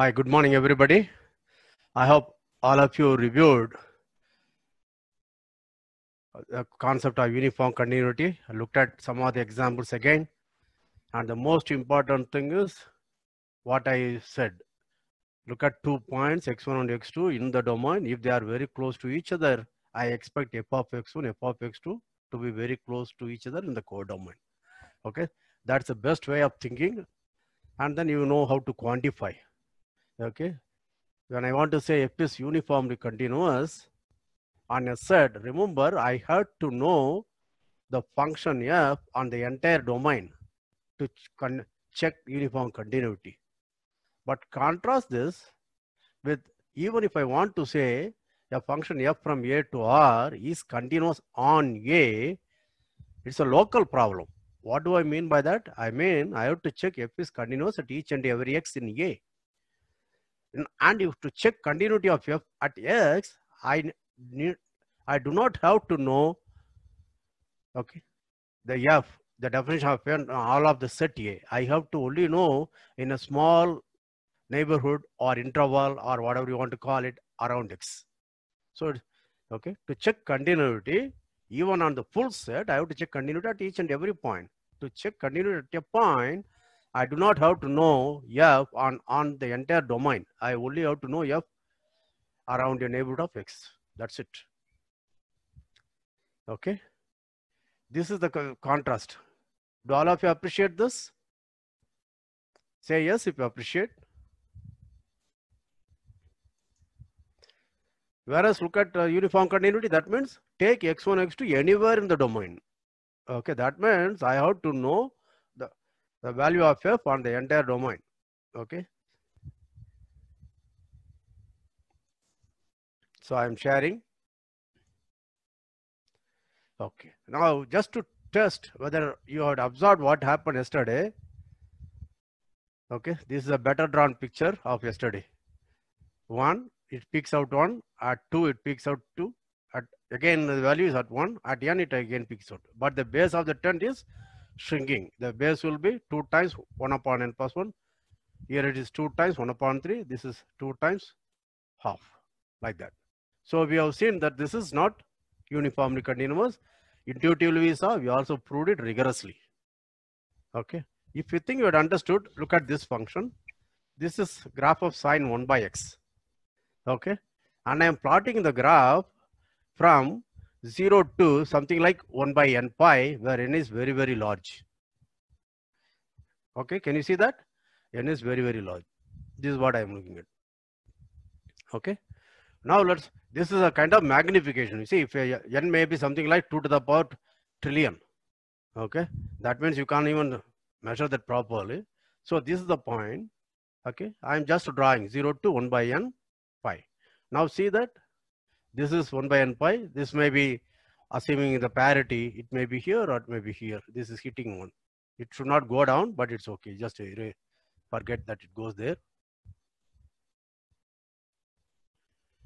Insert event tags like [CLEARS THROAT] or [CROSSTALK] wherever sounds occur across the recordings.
Hi, good morning, everybody. I hope all of you reviewed uh, the concept of uniform continuity. I looked at some of the examples again. And the most important thing is what I said. Look at two points, x1 and x2 in the domain. If they are very close to each other, I expect f of x1, f of x2 to be very close to each other in the codomain. Okay, that's the best way of thinking. And then you know how to quantify. Okay. When I want to say F is uniformly continuous on a set, remember I had to know the function F on the entire domain to check uniform continuity. But contrast this with even if I want to say a function f from a to r is continuous on a, it's a local problem. What do I mean by that? I mean, I have to check f is continuous at each and every x in a and if to check continuity of f at x, I need, I do not have to know, okay, the f, the definition of f, all of the set A. I have to only know in a small neighborhood or interval or whatever you want to call it around x. So, okay, to check continuity, even on the full set, I have to check continuity at each and every point. To check continuity at a point, I do not have to know F on, on the entire domain. I only have to know F around the neighborhood of X. That's it. Okay. This is the contrast. Do all of you appreciate this? Say yes if you appreciate. Whereas look at uh, uniform continuity, that means take x1, x2 anywhere in the domain. Okay, that means I have to know the value of f on the entire domain. Okay. So I'm sharing. Okay. Now just to test whether you had observed what happened yesterday. Okay. This is a better drawn picture of yesterday. One, it peaks out one. At two, it peaks out two. At again, the value is at one. At n, it again peaks out. But the base of the tent is shrinking. The base will be 2 times 1 upon n plus 1. Here it is 2 times 1 upon 3. This is 2 times half like that. So we have seen that this is not uniformly continuous. Intuitively we saw, we also proved it rigorously. Okay. If you think you had understood, look at this function. This is graph of sine 1 by x. Okay. And I am plotting the graph from 0 to something like 1 by n pi where n is very very large okay can you see that n is very very large this is what i am looking at okay now let's this is a kind of magnification you see if n may be something like 2 to the power trillion okay that means you can't even measure that properly so this is the point okay i am just drawing 0 to 1 by n pi now see that this is 1 by n pi. This may be assuming the parity. It may be here or it may be here. This is hitting 1. It should not go down, but it's okay. Just uh, forget that it goes there.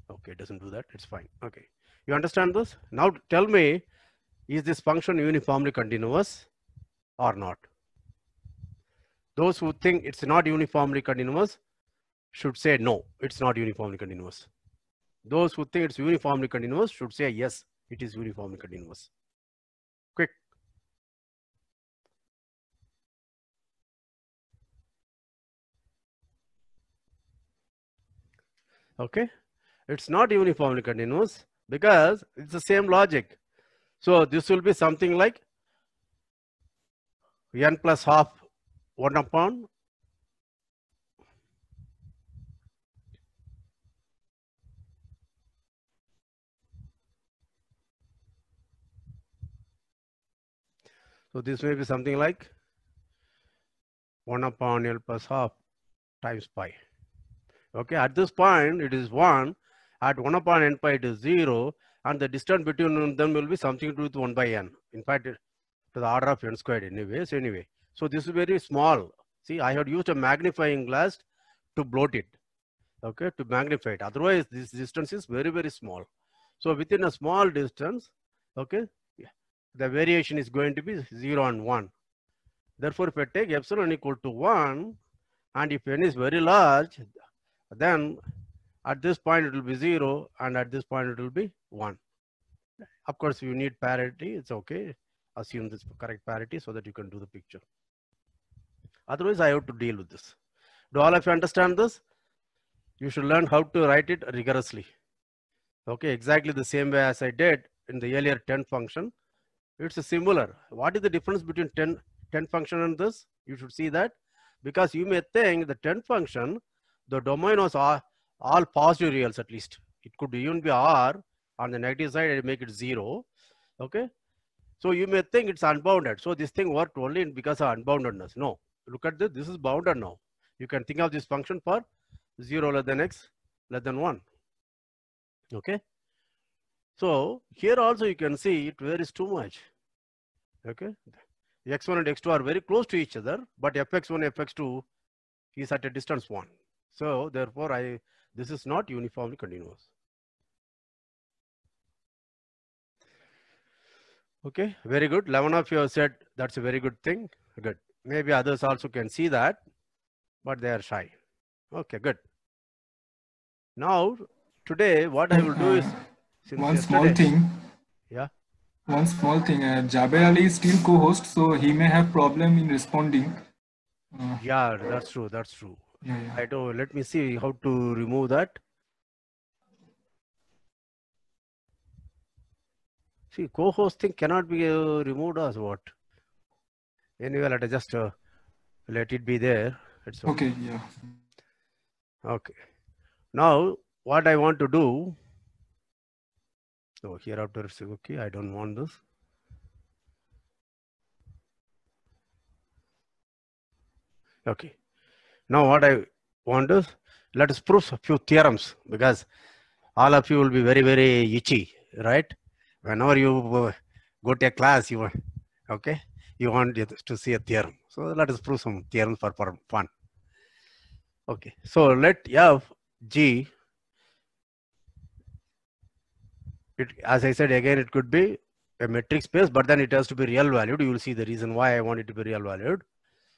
Okay, it doesn't do that. It's fine. Okay. You understand this? Now tell me, is this function uniformly continuous or not? Those who think it's not uniformly continuous should say no, it's not uniformly continuous. Those who think it's uniformly continuous should say yes, it is uniformly continuous. Quick. Okay. It's not uniformly continuous because it's the same logic. So this will be something like n plus half 1 upon So this may be something like 1 upon L plus half times pi. Okay, at this point it is 1, at 1 upon n pi it is 0 and the distance between them will be something to do with 1 by n. In fact, to the order of n squared anyways, anyway. So this is very small. See, I had used a magnifying glass to bloat it, okay, to magnify it. Otherwise, this distance is very, very small. So within a small distance, okay, the variation is going to be 0 and 1. Therefore, if I take epsilon equal to 1, and if n is very large, then at this point it will be 0, and at this point it will be 1. Of course, you need parity, it's okay. Assume this correct parity so that you can do the picture. Otherwise, I have to deal with this. Do all of you understand this? You should learn how to write it rigorously. Okay, exactly the same way as I did in the earlier 10 function it's similar. What is the difference between 10, 10 function and this? You should see that because you may think the 10 function, the domain was all, all positive reals at least. It could even be R on the negative side and make it zero. Okay. So you may think it's unbounded. So this thing worked only because of unboundedness. No, look at this. This is bounded now. You can think of this function for zero less than X less than one. Okay. So here also you can see it varies too much. Okay. X1 and X2 are very close to each other, but Fx1, Fx2 is at a distance one. So therefore I, this is not uniformly continuous. Okay, very good. 11 of you have said that's a very good thing. Good. Maybe others also can see that, but they are shy. Okay, good. Now, today what I will do is [CLEARS THROAT] Since one yesterday. small thing. Yeah. One small thing. Uh, Jaber Ali is still co-host, so he may have problem in responding. Uh, yeah, that's true. That's true. Yeah, yeah. I don't. Let me see how to remove that. See, co-hosting cannot be uh, removed as what? Anyway, let us just uh, let it be there. It's okay. okay. Yeah. Okay. Now, what I want to do so hereafter it's okay, I don't want this. Okay. Now what I want is, let us prove a few theorems because all of you will be very, very itchy, right? Whenever you uh, go to a class, you okay, you want to see a theorem. So let us prove some theorems for fun. Okay, so let F, G it as i said again it could be a metric space but then it has to be real valued you will see the reason why i want it to be real valued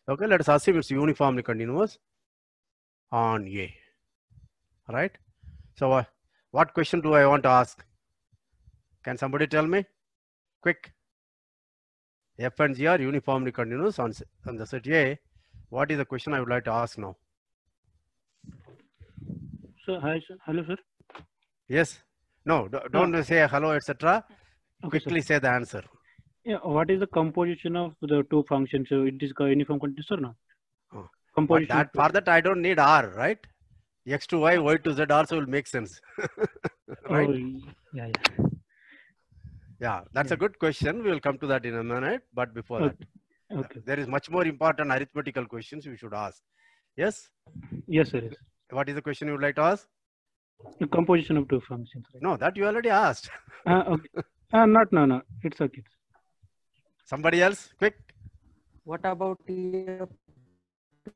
okay let us assume it's uniformly continuous on a right so uh, what question do i want to ask can somebody tell me quick f and g are uniformly continuous on, on the set a what is the question i would like to ask now sir hi sir hello sir yes no, don't no. say hello, etc. Okay, Quickly sir. say the answer. Yeah, what is the composition of the two functions? So it is uniform continuous or not? Oh. Composition. That, for that, I don't need R, right? X to Y, Y to Z also will make sense. [LAUGHS] right? Oh, yeah, yeah. Yeah, that's yeah. a good question. We will come to that in a minute. But before okay. that, okay. there is much more important arithmetical questions we should ask. Yes? Yes, sir. What is the question you would like to ask? The composition of two functions. Right? No, that you already asked. uh, okay. Uh, not, no, no. It's okay. Somebody else, quick. What about EF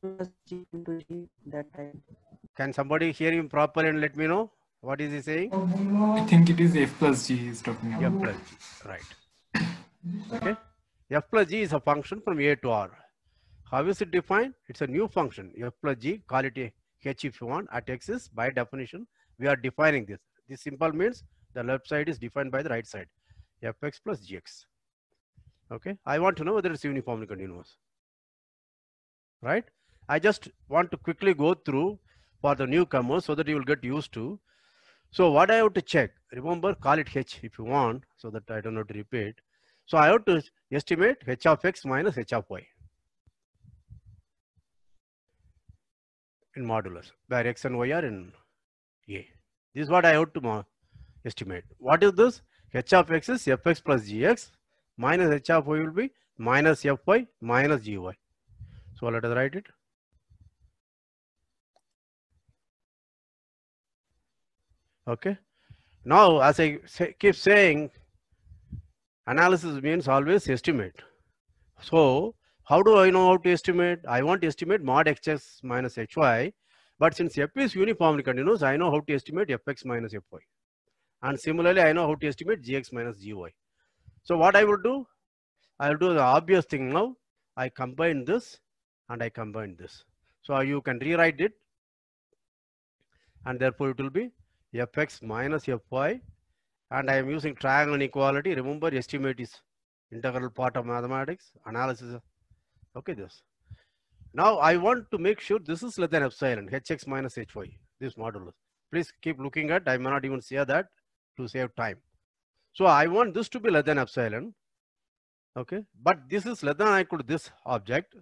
plus G into G that time? Can somebody hear him properly and let me know? What is he saying? I think it is F plus G is talking about. F plus G, right. okay. F plus G is a function from A to R. How is it defined? It's a new function. F plus G, call it a H if you want, at X is by definition we are defining this. This simple means the left side is defined by the right side, fx plus gx. Okay, I want to know whether it's uniformly continuous, right? I just want to quickly go through for the newcomers so that you will get used to. So what I have to check, remember call it h if you want so that I don't have to repeat. So I have to estimate h of x minus h of y in modulus where x and y are in a. This is what I have to estimate. What is this? h of x is fx plus gx minus h of y will be minus fy minus gy. So let us write it. Okay. Now, as I say, keep saying, analysis means always estimate. So, how do I know how to estimate? I want to estimate mod x minus hy but since f is uniformly continuous, I know how to estimate fx minus fy. And similarly, I know how to estimate gx minus gy. So what I will do? I will do the obvious thing now. I combine this and I combine this. So you can rewrite it. And therefore it will be fx minus fy. And I am using triangle inequality. Remember estimate is integral part of mathematics, analysis. Okay, this. Now I want to make sure this is less than epsilon, hx minus hy, this modulus. Please keep looking at, I may not even say that to save time. So I want this to be less than epsilon, okay? But this is less than or equal to this object,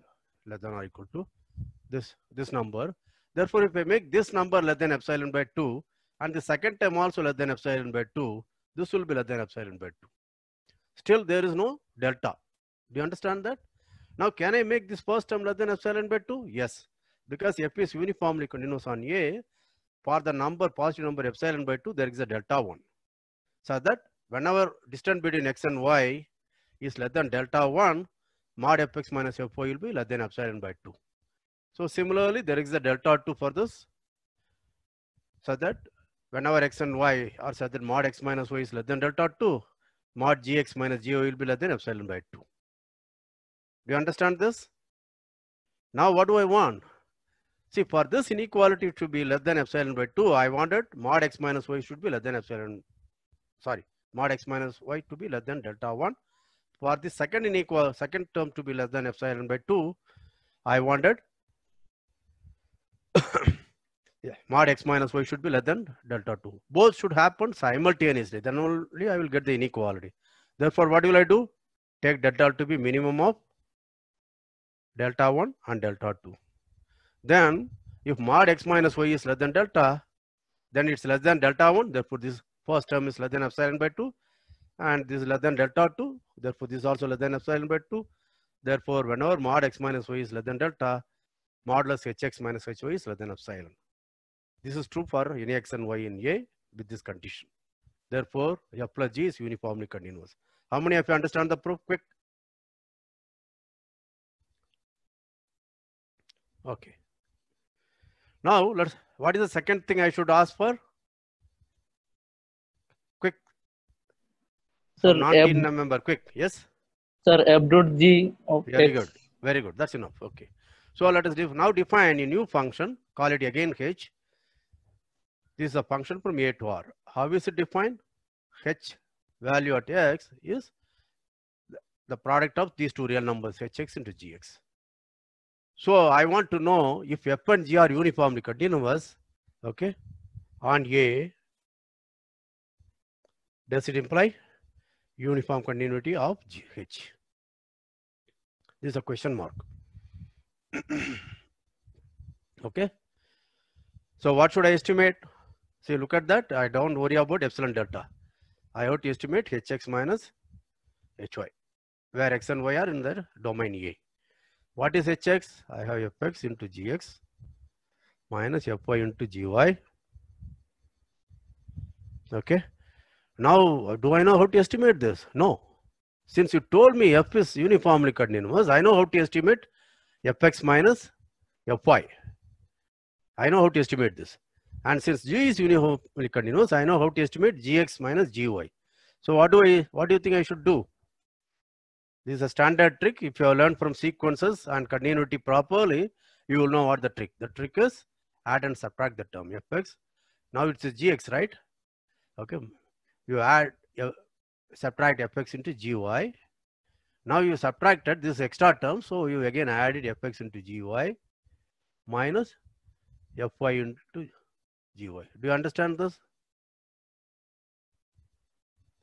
less than or equal to this, this number. Therefore, if I make this number less than epsilon by 2, and the second term also less than epsilon by 2, this will be less than epsilon by 2. Still, there is no delta. Do you understand that? Now, can I make this first term less than epsilon by 2? Yes, because f is uniformly continuous on A, for the number, positive number epsilon by 2, there is a delta 1. So that whenever distance between x and y is less than delta 1, mod fx minus fy will be less than epsilon by 2. So similarly, there is a delta 2 for this. So that whenever x and y are such that mod x minus y is less than delta 2, mod gx minus gy will be less than epsilon by 2. Do you understand this? Now what do I want? See, for this inequality to be less than epsilon by 2, I wanted mod x minus y should be less than epsilon, sorry, mod x minus y to be less than delta 1. For the second inequal, second term to be less than epsilon by 2, I wanted [COUGHS] yeah, mod x minus y should be less than delta 2. Both should happen simultaneously. Then only I will get the inequality. Therefore, what will I do? Take delta to be minimum of delta 1 and delta 2. Then if mod x minus y is less than delta, then it's less than delta 1. Therefore, this first term is less than epsilon by 2. And this is less than delta 2. Therefore, this is also less than epsilon by 2. Therefore, whenever mod x minus y is less than delta, modulus hx minus hy is less than epsilon. This is true for any x and y in A with this condition. Therefore, f plus g is uniformly continuous. How many of you understand the proof? Quick. Okay. Now let's, what is the second thing I should ask for? Quick. Sir, not Ab member, quick. Yes. Sir, Abdul G Very X. good. Very good. That's enough. Okay. So let us def now define a new function, call it again h. This is a function from A to R. How is it defined? h value at x is the product of these two real numbers hx into gx. So I want to know if F and G are uniformly continuous, okay, on A, does it imply uniform continuity of GH? This is a question mark. [COUGHS] okay. So what should I estimate? See, look at that. I don't worry about epsilon delta. I have to estimate Hx minus Hy, where x and y are in the domain A. What is hx? I have fx into gx minus fy into gy. Okay. Now, uh, do I know how to estimate this? No. Since you told me f is uniformly continuous, I know how to estimate fx minus fy. I know how to estimate this. And since g is uniformly continuous, I know how to estimate gx minus gy. So what do I, what do you think I should do? This is a standard trick. If you have learned from sequences and continuity properly, you will know what the trick. The trick is add and subtract the term fx. Now it's a gx, right? Okay. You add, you subtract fx into gy. Now you subtracted this extra term. So you again added fx into gy minus fy into gy. Do you understand this?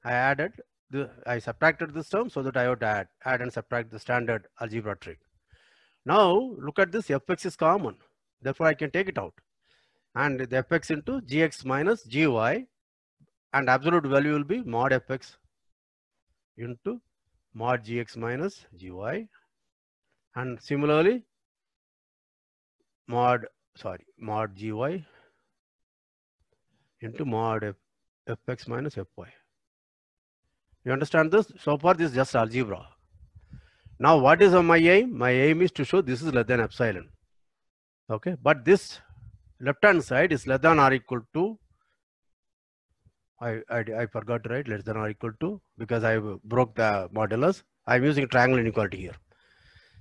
I added the, I subtracted this term, so that I would add, add and subtract the standard algebra trick. Now look at this fx is common, therefore I can take it out. And the fx into gx minus gy and absolute value will be mod fx into mod gx minus gy and similarly mod sorry mod gy into mod f, fx minus fy you understand this? So far, this is just algebra. Now, what is my aim? My aim is to show this is less than epsilon. Okay, but this left hand side is less than or equal to. I, I, I forgot to write less than or equal to because I broke the modulus. I'm using triangle inequality here.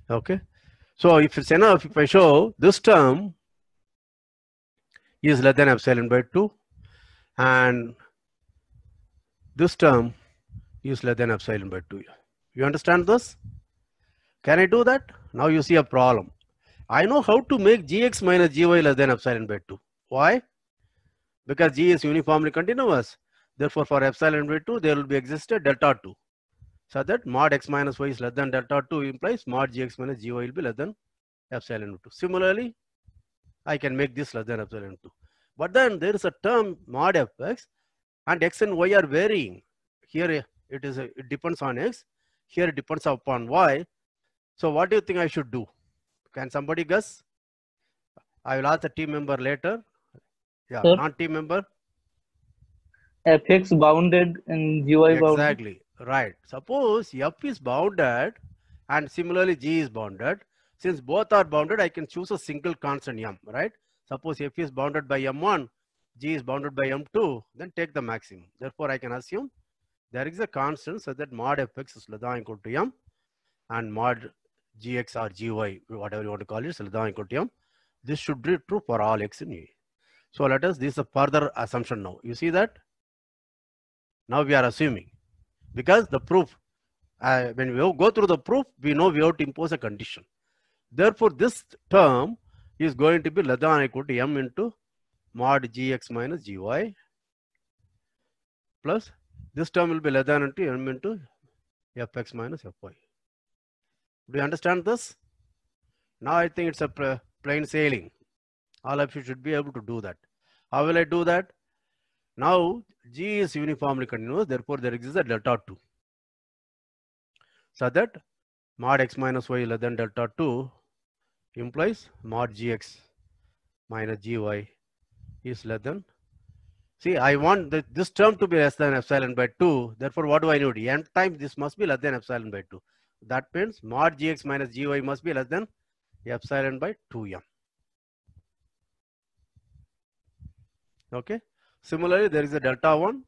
Okay, so if it's enough, if I show this term is less than epsilon by 2 and this term is less than epsilon by 2. You understand this? Can I do that? Now you see a problem. I know how to make gx minus gy less than epsilon by 2. Why? Because g is uniformly continuous. Therefore, for epsilon by 2, there will be existed delta 2. So that mod x minus y is less than delta 2 implies mod gx minus gy will be less than epsilon by 2. Similarly, I can make this less than epsilon 2. But then there is a term mod fx and x and y are varying. Here it is a, it depends on x here it depends upon y so what do you think i should do can somebody guess i will ask the team member later yeah Sir? not team member fx bounded and g y. exactly. bounded exactly right suppose f is bounded and similarly g is bounded since both are bounded i can choose a single constant m right suppose f is bounded by m1 g is bounded by m2 then take the maximum therefore i can assume there is a constant so that mod fx is less than equal to m and mod gx or gy, whatever you want to call it, is less than equal to m. This should be true for all x in A. So let us, this is a further assumption now. You see that? Now we are assuming because the proof, uh, when we go through the proof, we know we have to impose a condition. Therefore, this term is going to be less than equal to m into mod gx minus gy plus this term will be less than into m into fx minus fy. Do you understand this? Now I think it's a plain sailing. All of you should be able to do that. How will I do that? Now G is uniformly continuous, therefore there exists a delta 2. So that mod x minus y less than delta 2 implies mod gx minus gy is less than See, I want the, this term to be less than epsilon by 2. Therefore, what do I need? n times this must be less than epsilon by 2. That means mod gx minus gy must be less than epsilon by 2m. Okay. Similarly, there is a delta 1.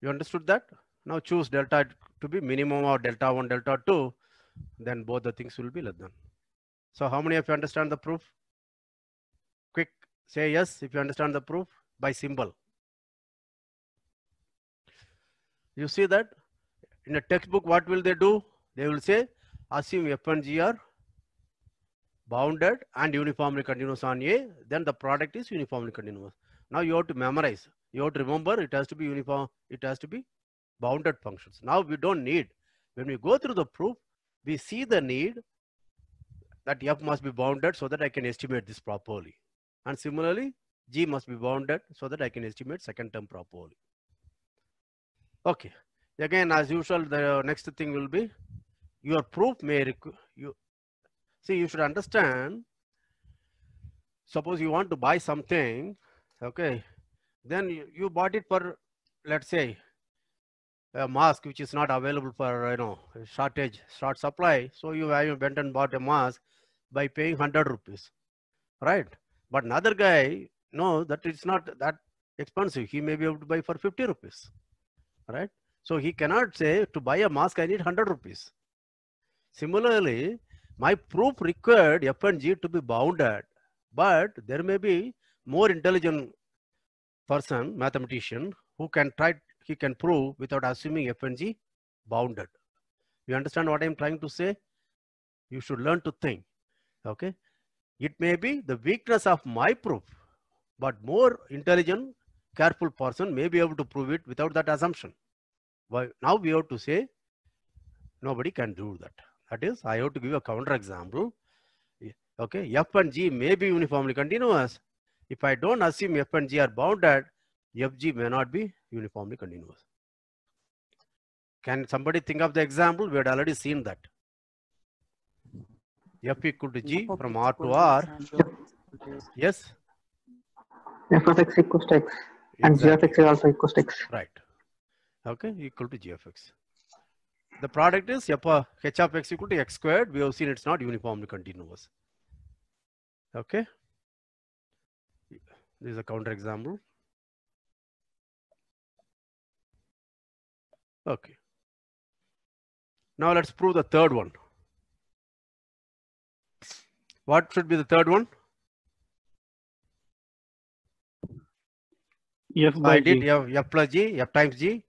You understood that? Now choose delta to be minimum or delta 1, delta 2 then both the things will be less than. So how many of you understand the proof? Quick, say yes if you understand the proof by symbol. You see that in a textbook, what will they do? They will say, assume F and G are bounded and uniformly continuous on A, then the product is uniformly continuous. Now you have to memorize. You have to remember it has to be uniform. It has to be bounded functions. Now we don't need. When we go through the proof, we see the need that F must be bounded so that I can estimate this properly. And similarly, G must be bounded so that I can estimate second term properly. Okay. Again, as usual, the next thing will be your proof may you see you should understand. Suppose you want to buy something, okay, then you, you bought it for let's say a mask which is not available for you know shortage short supply so you have went and bought a mask by paying 100 rupees right but another guy knows that it's not that expensive he may be able to buy for 50 rupees right so he cannot say to buy a mask i need 100 rupees similarly my proof required f and g to be bounded but there may be more intelligent person mathematician who can try he can prove without assuming f and g bounded. You understand what I'm trying to say? You should learn to think. Okay. It may be the weakness of my proof, but more intelligent, careful person may be able to prove it without that assumption. Why? now we have to say nobody can do that. That is, I have to give a counter example. Okay, f and g may be uniformly continuous. If I don't assume f and g are bounded, FG may not be uniformly continuous. Can somebody think of the example? We had already seen that. F equal to G from R to R. Yes? F of x equals to x. And exactly. g of x is also equals to x. Right. Okay, equal to g of x. The product is f of, h of x equal to x squared. We have seen it's not uniformly continuous. Okay. This is a counter example. Okay. Now let's prove the third one. What should be the third one? F by I G. did F, F plus G, F times G.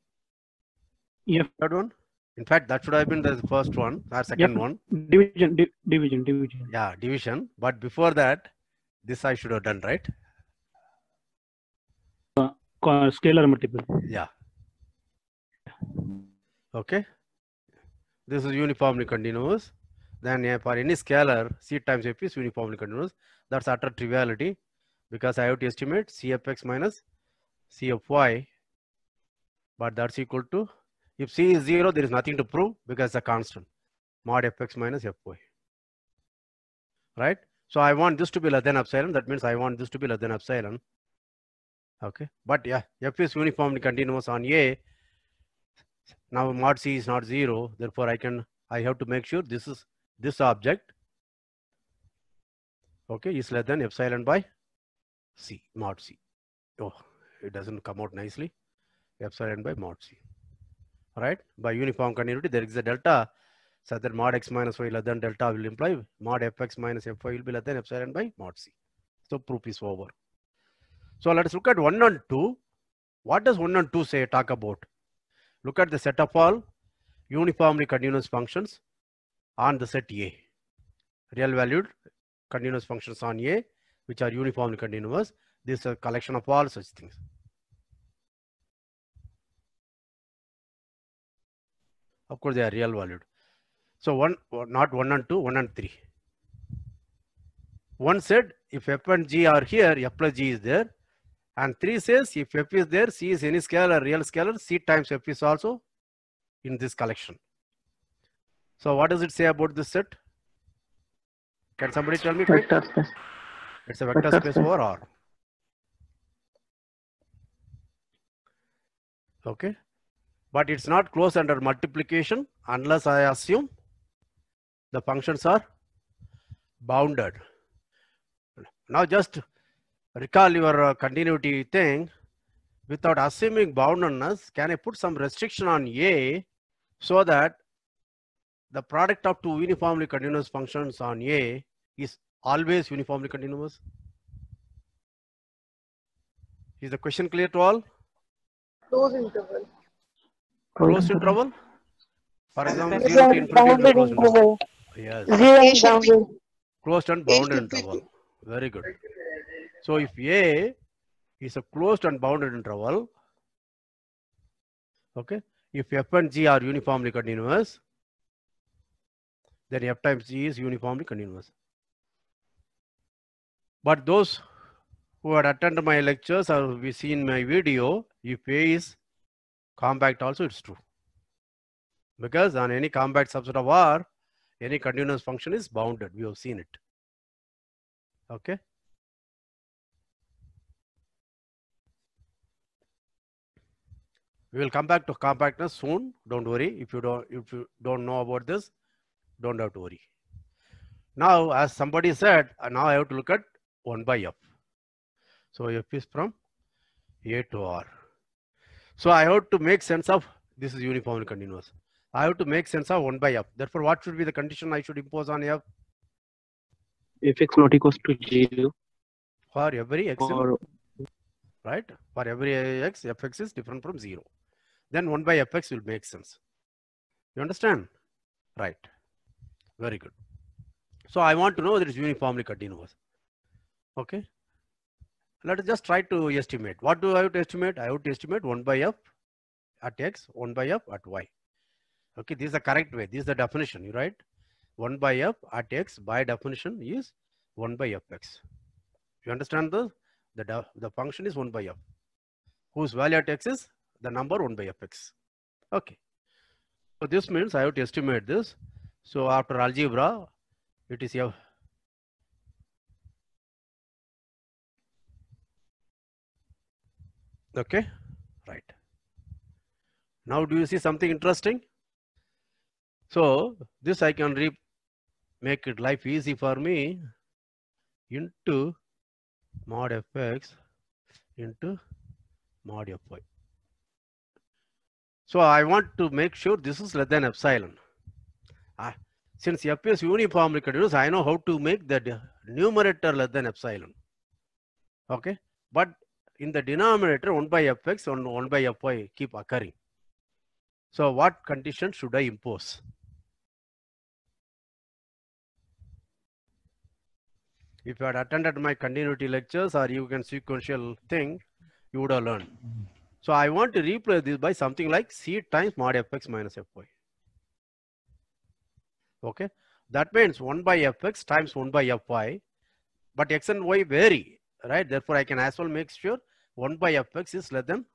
F. Third one. In fact, that should have been the first one or second F. one. Division, di division, division. Yeah, division. But before that, this I should have done, right? Uh, scalar multiple. Yeah. Okay. This is uniformly continuous. Then for any scalar, C times F is uniformly continuous. That's utter triviality because I have to estimate Cfx minus Cfy. But that's equal to, if C is 0, there is nothing to prove because it's a constant. Mod Fx minus Fy. Right? So I want this to be less than epsilon. That means I want this to be less than epsilon. Okay. But yeah, F is uniformly continuous on A now mod C is not zero. Therefore, I can, I have to make sure this is this object. Okay, is less than epsilon by C, mod C. Oh, it doesn't come out nicely. Epsilon by mod C. All right? By uniform continuity, there is a delta. So that mod x minus y less than delta will imply mod fx minus fy will be less than epsilon by mod c. So proof is over. So let us look at 1 and 2. What does 1 and 2 say, talk about? Look at the set of all uniformly continuous functions on the set A. Real valued continuous functions on A, which are uniformly continuous. This is a collection of all such things. Of course, they are real valued. So one, not one and two, one and three. One said if f and g are here, f plus g is there. And 3 says if f is there, c is any scalar, real scalar, c times f is also in this collection. So what does it say about this set? Can somebody tell me? Vector space. It's a vector, vector space, space over R. Okay. But it's not closed under multiplication unless I assume the functions are bounded. Now just recall your uh, continuity thing, without assuming boundedness, can I put some restriction on A so that the product of two uniformly continuous functions on A is always uniformly continuous? Is the question clear to all? Close interval. Closed interval? For example, zero to infinity and closed interval. Yes. Zero and bounded. Closed and bounded interval. Very good. So if A is a closed and bounded interval, okay, if F and G are uniformly continuous, then F times G is uniformly continuous. But those who had attended my lectures or we seen my video, if A is compact also it's true. Because on any compact subset of R, any continuous function is bounded. We have seen it. Okay. we will come back to compactness soon don't worry if you don't if you don't know about this don't have to worry now as somebody said uh, now i have to look at 1 by f so f is from a to r so i have to make sense of this is uniform and continuous i have to make sense of 1 by f therefore what should be the condition i should impose on f if x not equals to 0 for every x or right for every x fx is different from 0 then 1 by fx will make sense. You understand? Right. Very good. So I want to know that it's uniformly continuous. Okay. Let us just try to estimate. What do I have to estimate? I have to estimate 1 by f at x, 1 by f at y. Okay, this is the correct way. This is the definition, You right? 1 by f at x by definition is 1 by fx. You understand this? The, the function is 1 by f, whose value at x is the number 1 by fx. Okay. So this means I have to estimate this. So after algebra, it is f. Okay, right. Now do you see something interesting? So this I can re make it life easy for me into mod fx into mod fy. So I want to make sure this is less than epsilon. Uh, since f is uniformly continuous, I know how to make the numerator less than epsilon. Okay, but in the denominator 1 by fx and 1 by fy keep occurring. So what condition should I impose? If you had attended my continuity lectures or you can sequential thing, you would have learned. So I want to replace this by something like C times mod fx minus fy. Okay. That means 1 by fx times 1 by fy. But x and y vary, right? Therefore, I can as well make sure 1 by fx is less than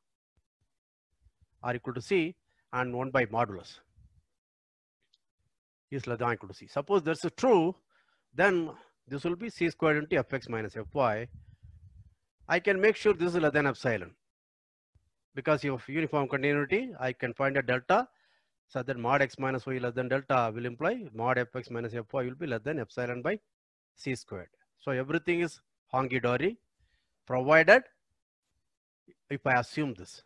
or equal to C and 1 by modulus is less than equal to C. Suppose that's true, then this will be C squared into fx minus fy. I can make sure this is less than epsilon because of uniform continuity, I can find a delta such that mod x minus y less than delta will imply mod fx minus fy will be less than epsilon by c squared. So everything is honky-dory provided if I assume this.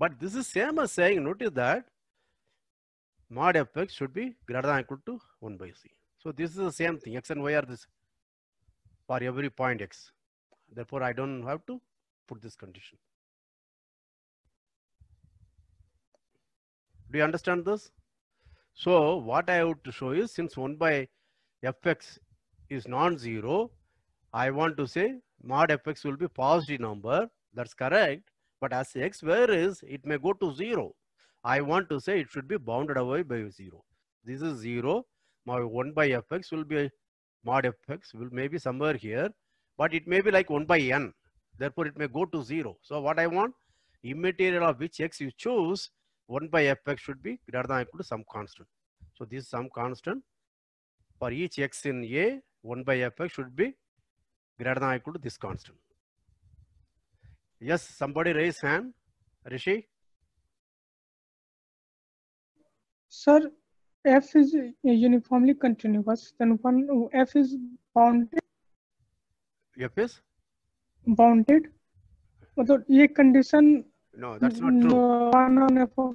But this is same as saying, notice that mod fx should be greater than equal to 1 by c. So this is the same thing, x and y are this for every point x. Therefore, I don't have to put this condition. Do you understand this? So what I have to show is since 1 by fx is non-zero, I want to say mod fx will be positive number. That's correct. But as x varies, it may go to 0. I want to say it should be bounded away by 0. This is 0. My 1 by fx will be mod fx will maybe somewhere here. But it may be like 1 by n. Therefore, it may go to 0. So what I want, immaterial of which x you choose 1 by fx should be greater than equal to some constant. So this some constant for each x in A, 1 by fx should be greater than equal to this constant. Yes, somebody raise hand. Rishi? Sir, f is uniformly continuous, then one f is bounded. f is? Bounded. मतलब ये condition No, that's not true. No, no,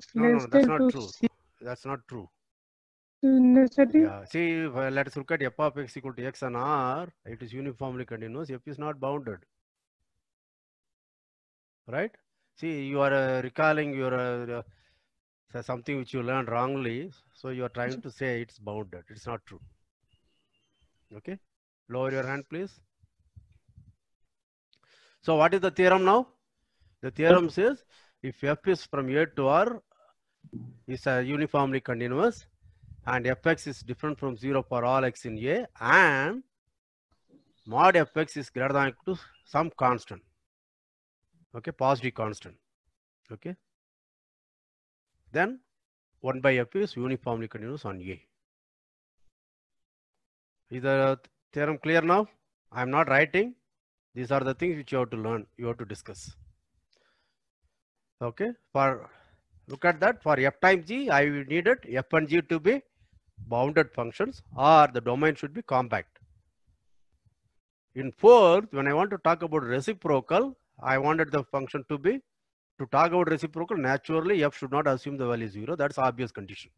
that's not true. That's not true. Necessity? Yeah. See, uh, let us look at f of x equal to x and r. It is uniformly continuous. f is not bounded. Right? See, you are uh, recalling your uh, something which you learned wrongly. So you are trying to say it's bounded. It's not true. Okay? Lower your hand, please. So what is the theorem now? The theorem says if f is from A to R is a uniformly continuous and fx is different from 0 for all x in A and mod fx is greater than equal to some constant. Okay, positive constant. Okay. Then 1 by f is uniformly continuous on A. Is the theorem clear now? I am not writing. These are the things which you have to learn, you have to discuss. Okay, for look at that for f time g, I needed f and g to be bounded functions or the domain should be compact. In fourth, when I want to talk about reciprocal, I wanted the function to be to talk about reciprocal naturally f should not assume the value 0 that's obvious condition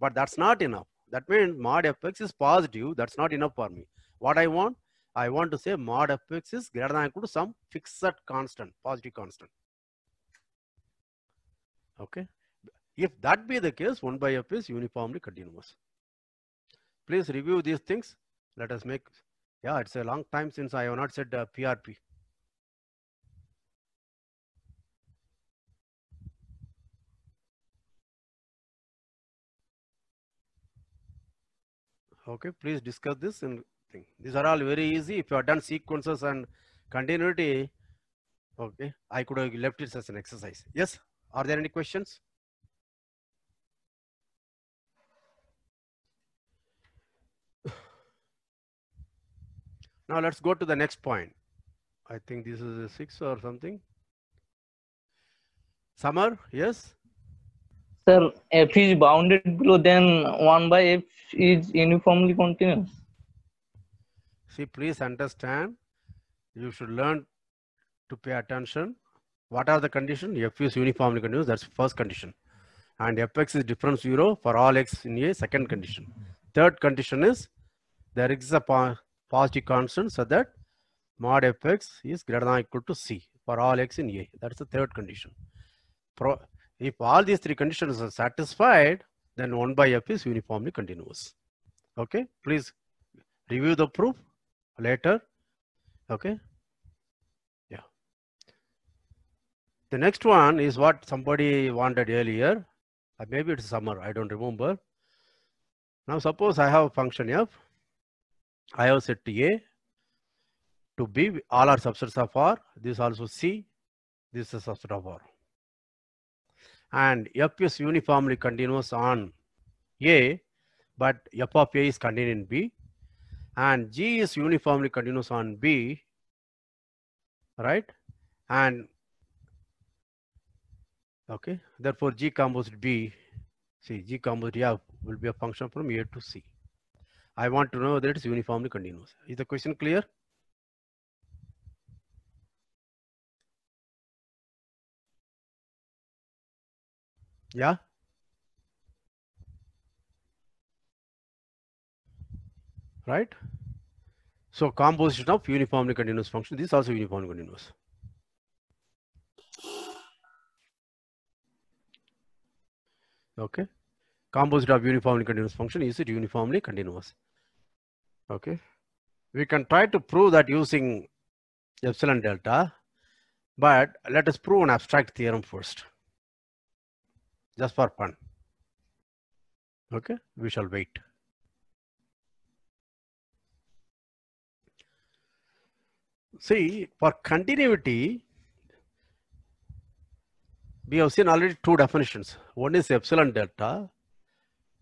but that's not enough that means mod fx is positive that's not enough for me what i want i want to say mod fx is greater than equal to some fixed constant positive constant Okay. If that be the case, 1 by f is uniformly continuous. Please review these things. Let us make, yeah, it's a long time since I have not said uh, PRP. Okay, please discuss this and thing. These are all very easy. If you have done sequences and continuity, okay, I could have left it as an exercise. Yes? Are there any questions? Now let's go to the next point. I think this is a six or something. Summer, yes? Sir, f is bounded below, then 1 by f is uniformly continuous. See, please understand. You should learn to pay attention what are the condition? F is uniformly continuous. That's first condition. And Fx is difference 0 for all x in a second condition. Third condition is there exists a positive constant so that mod Fx is greater than or equal to C for all x in A. That's the third condition. Pro if all these three conditions are satisfied, then 1 by F is uniformly continuous. Okay, please review the proof later. Okay, The next one is what somebody wanted earlier. Uh, maybe it's summer, I don't remember. Now suppose I have a function f. I have set a to b, all are subsets of r. This also c, this is a subset of r. And f is uniformly continuous on a, but f of a is contained in b. And g is uniformly continuous on b, right? And Okay, therefore G composite B, see G composite F will be a function from A to C. I want to know that it's uniformly continuous. Is the question clear? Yeah? Right? So composition of uniformly continuous function, this is also uniformly continuous. Okay. Composite of uniformly continuous function. Is it uniformly continuous? Okay. We can try to prove that using epsilon delta, but let us prove an abstract theorem first. Just for fun. Okay. We shall wait. See, for continuity, we have seen already two definitions. One is epsilon delta.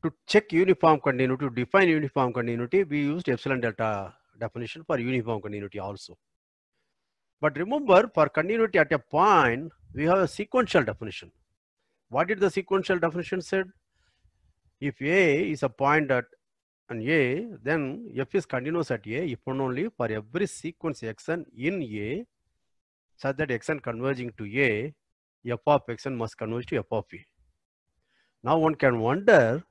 To check uniform continuity, to define uniform continuity, we used epsilon delta definition for uniform continuity also. But remember, for continuity at a point, we have a sequential definition. What did the sequential definition said? If A is a point at an A, then F is continuous at A, if and only for every sequence xn in A, such that xn converging to A, f of x must converge to f of e. Now one can wonder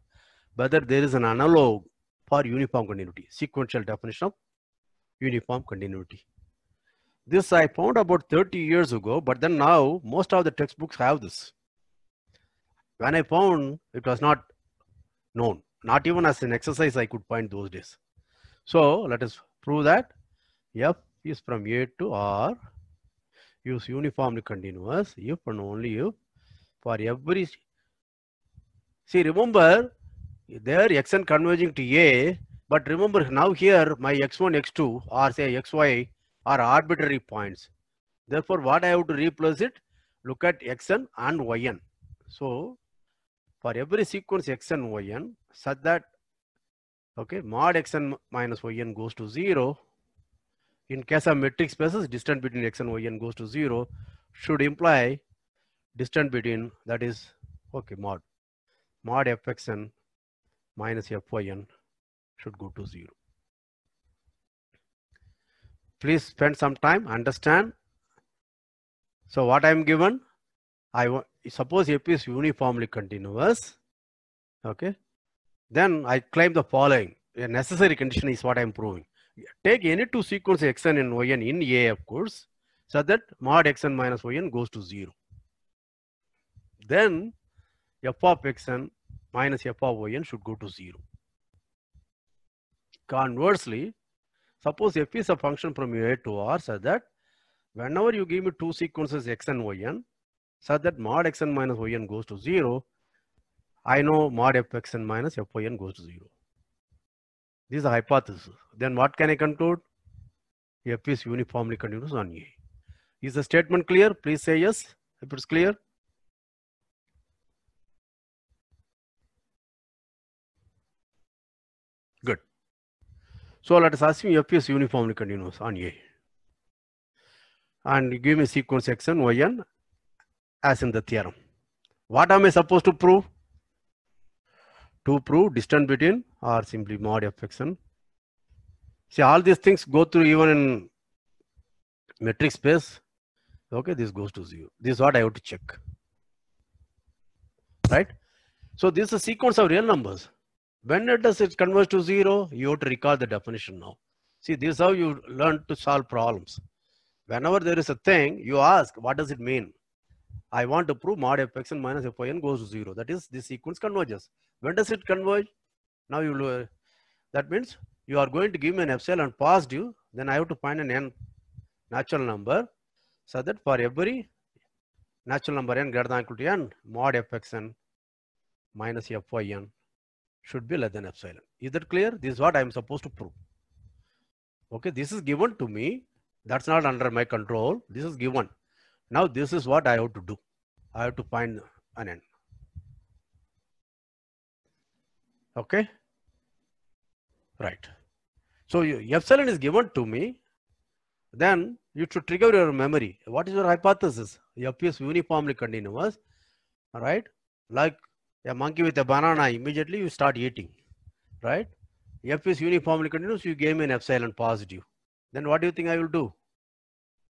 whether there is an analog for uniform continuity, sequential definition of uniform continuity. This I found about 30 years ago, but then now most of the textbooks have this. When I found, it was not known. Not even as an exercise I could find those days. So let us prove that f is from A to R use uniformly continuous if and only if for every see remember there xn converging to a but remember now here my x1 x2 or say xy are arbitrary points therefore what i have to replace it look at xn and yn so for every sequence xn yn such that okay mod xn minus yn goes to 0 in case of metric spaces, distance between x and y n goes to 0 should imply distance between that is okay mod mod fxn minus fyn should go to 0. Please spend some time, understand. So what I am given, I suppose f is uniformly continuous. Okay. Then I claim the following. A necessary condition is what I am proving. Take any two sequence xn and yn in A, of course, so that mod xn minus yn goes to 0. Then f of xn minus f of yn should go to 0. Conversely, suppose f is a function from A to R so that whenever you give me two sequences x and yn, such that mod xn minus yn goes to 0, I know mod fxn minus fyn goes to 0. This is hypothesis. Then what can I conclude? F is uniformly continuous on A. Is the statement clear? Please say yes if it's clear. Good. So let us assume F is uniformly continuous on A. And give me sequence xn, Y n as in the theorem. What am I supposed to prove? to prove distance between or simply mod of fraction. See, all these things go through even in metric space. Okay, this goes to zero. This is what I have to check. Right? So this is a sequence of real numbers. When it does it converge to zero, you have to recall the definition now. See, this is how you learn to solve problems. Whenever there is a thing, you ask, what does it mean? I want to prove mod fxn minus fyn goes to zero. That is, this sequence converges. When does it converge? Now you uh, that means you are going to give me an epsilon positive, then I have to find an n natural number so that for every natural number n greater than equal to n, mod fxn minus fyn should be less than epsilon. Is that clear? This is what I am supposed to prove. Okay, this is given to me. That's not under my control. This is given. Now this is what I have to do. I have to find an end. Okay. Right. So you, epsilon is given to me. Then you should trigger your memory. What is your hypothesis? F is uniformly continuous, right? Like a monkey with a banana, immediately you start eating, right? F is uniformly continuous, you gave me an epsilon positive. Then what do you think I will do?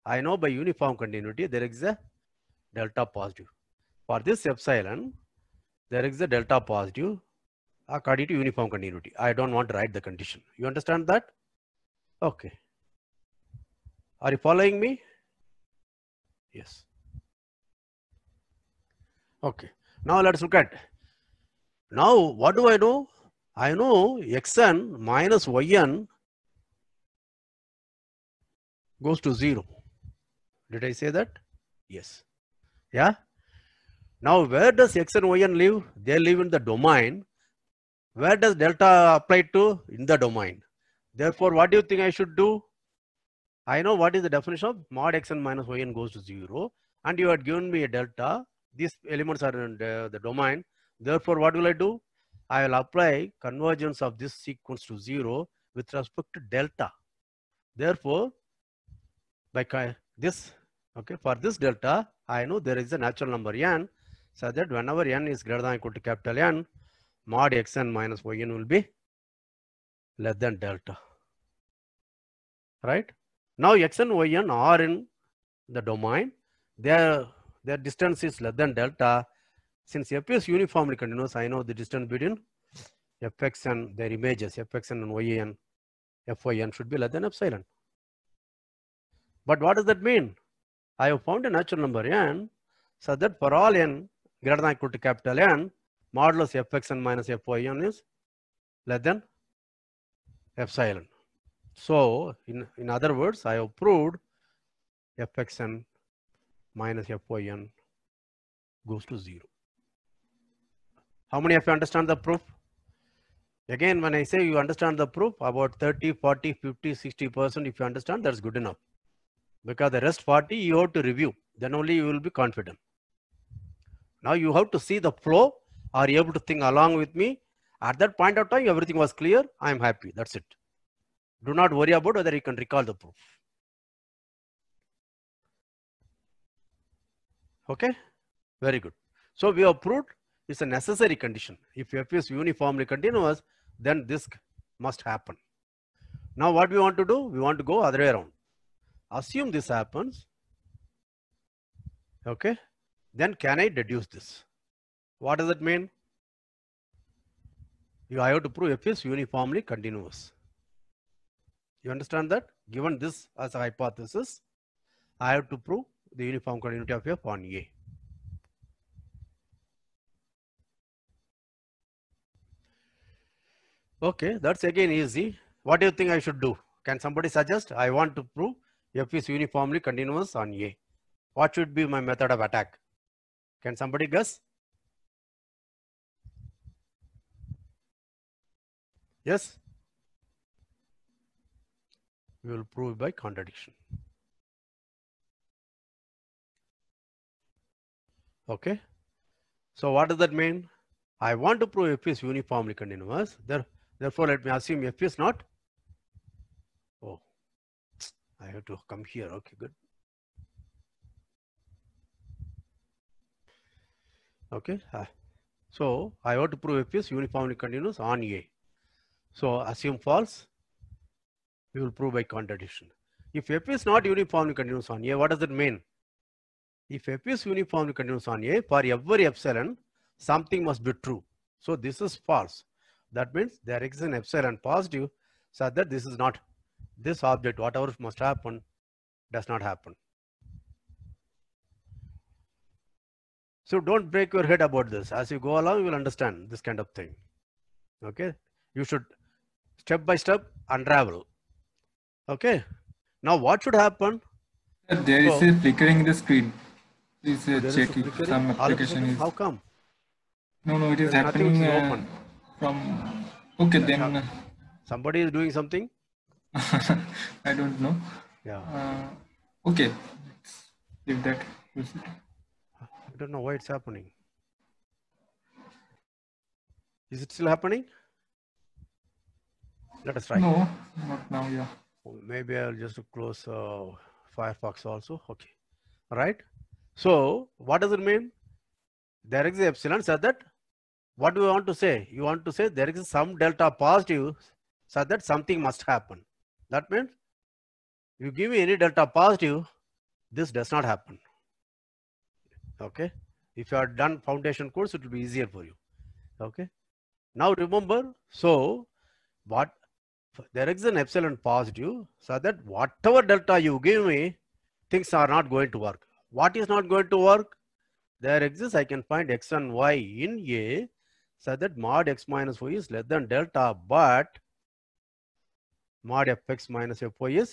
I know by uniform continuity there is a delta positive. For this epsilon, there is a delta positive according to uniform continuity. I don't want to write the condition. You understand that? Okay. Are you following me? Yes. Okay. Now let's look at. Now what do I know? I know xn minus yn goes to 0. Did I say that? Yes. Yeah. Now, where does X and Y and live? They live in the domain. Where does delta apply to? In the domain. Therefore, what do you think I should do? I know what is the definition of mod x and minus y and goes to 0. And you had given me a delta. These elements are in the, the domain. Therefore, what will I do? I will apply convergence of this sequence to 0 with respect to delta. Therefore, by this Okay, for this delta, I know there is a natural number n, so that whenever n is greater than equal to capital N, mod xn minus yn will be less than delta. Right? Now xn, yn are in the domain. Their, their distance is less than delta. Since f is uniformly continuous, I know the distance between fx and their images, fxn and yn, fyn should be less than epsilon. But what does that mean? I have found a natural number n so that for all n greater than equal to capital N, modulus fxn minus fyn is less than epsilon. So in, in other words, I have proved fxn minus fyn goes to zero. How many of you understand the proof? Again, when I say you understand the proof, about 30, 40, 50, 60% if you understand, that's good enough because the rest party you have to review then only you will be confident now you have to see the flow are you able to think along with me at that point of time everything was clear i am happy that's it do not worry about whether you can recall the proof okay very good so we have proved it's a necessary condition if f is uniformly continuous then this must happen now what we want to do we want to go other way around Assume this happens. Okay. Then can I deduce this? What does it mean? You I have to prove F is uniformly continuous. You understand that? Given this as a hypothesis, I have to prove the uniform continuity of F on A. Okay, that's again easy. What do you think I should do? Can somebody suggest? I want to prove F is uniformly continuous on A. What should be my method of attack? Can somebody guess? Yes? We will prove by contradiction. Okay? So what does that mean? I want to prove F is uniformly continuous. There, therefore, let me assume F is not. Oh. I have to come here. Okay, good. Okay, uh, so I want to prove F is uniformly continuous on A. So assume false, we will prove by contradiction. If F is not uniformly continuous on A, what does it mean? If F is uniformly continuous on A, for every epsilon, something must be true. So this is false. That means there exists an epsilon positive, so that this is not this object, whatever must happen, does not happen. So don't break your head about this. As you go along, you will understand this kind of thing. Okay. You should step by step unravel. Okay. Now what should happen? There so, is a flickering in the screen. Please uh, check if some application is. How come? No, no, it is happening uh, from. Okay, then. Uh, Somebody is doing something. [LAUGHS] I don't know. Yeah. Uh, okay. Let's leave that. I don't know why it's happening. Is it still happening? Let us try. No, not now. Yeah. Oh, maybe I'll just close uh, Firefox also. Okay. Right. So what does it mean? There is epsilon so that what do you want to say? You want to say there is some delta positive so that something must happen. That means you give me any delta positive, this does not happen. Okay. If you are done foundation course, it will be easier for you. Okay. Now remember, so what there is an epsilon positive, so that whatever delta you give me, things are not going to work. What is not going to work? There exists, I can find x and y in A, so that mod x minus y is less than delta, but mod fx minus fy is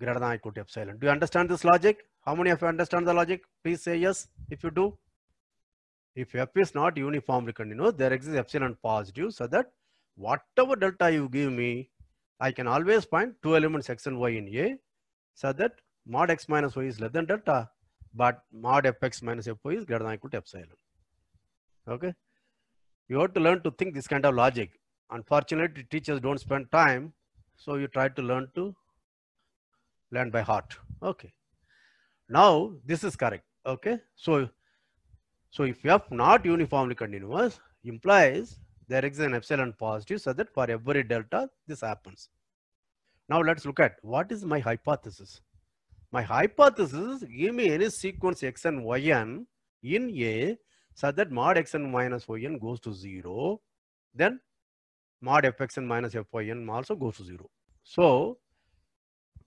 greater than equal to epsilon. Do you understand this logic? How many of you understand the logic? Please say yes if you do. If f is not uniformly continuous, there exists epsilon positive so that whatever delta you give me, I can always find two elements x and y in A so that mod x minus y is less than delta, but mod fx minus fy is greater than equal to epsilon. Okay. You have to learn to think this kind of logic. Unfortunately, teachers don't spend time, so you try to learn to learn by heart. Okay. Now this is correct. Okay. So, so if F not uniformly continuous implies there is an epsilon positive so that for every delta this happens. Now let's look at what is my hypothesis. My hypothesis is give me any sequence x and yn in A so that mod x n minus yn goes to 0. Then mod fxn minus fyn also goes to 0. So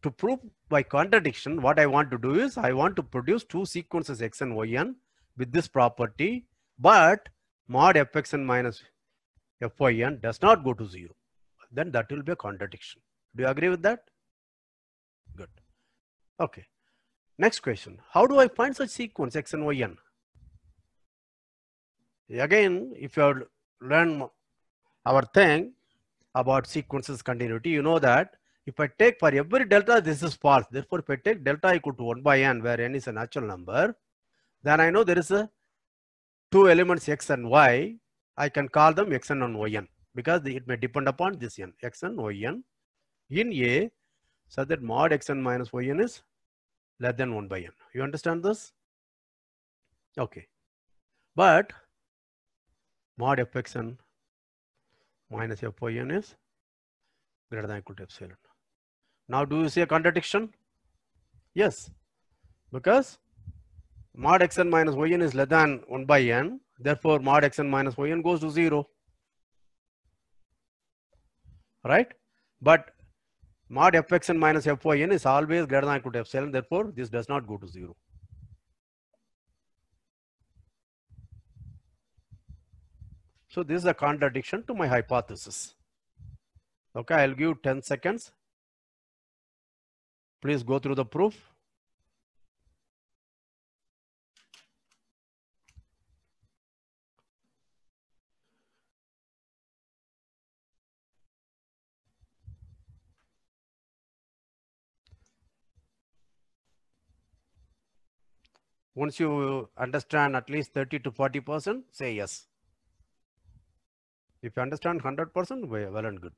to prove by contradiction, what I want to do is I want to produce two sequences x and yn with this property, but mod fxn minus fyn does not go to 0. Then that will be a contradiction. Do you agree with that? Good. Okay. Next question. How do I find such sequence x and yn? Again, if you have learned our thing about sequences continuity, you know that if I take for every delta, this is false. Therefore, if I take delta equal to 1 by n, where n is a natural number, then I know there is a two elements x and y. I can call them xn and yn because it may depend upon this n, xn, yn in A so that mod xn minus yn is less than 1 by n. You understand this? Okay. But mod fxn minus f by n is greater than equal to epsilon. Now, do you see a contradiction? Yes, because mod xn minus yn is less than 1 by n. Therefore, mod xn minus yn goes to 0. Right? But mod fxn minus fyn is always greater than equal to epsilon. Therefore, this does not go to 0. So this is a contradiction to my hypothesis. Okay, I'll give 10 seconds. Please go through the proof. Once you understand at least 30 to 40%, say yes. If you understand 100%, well and good.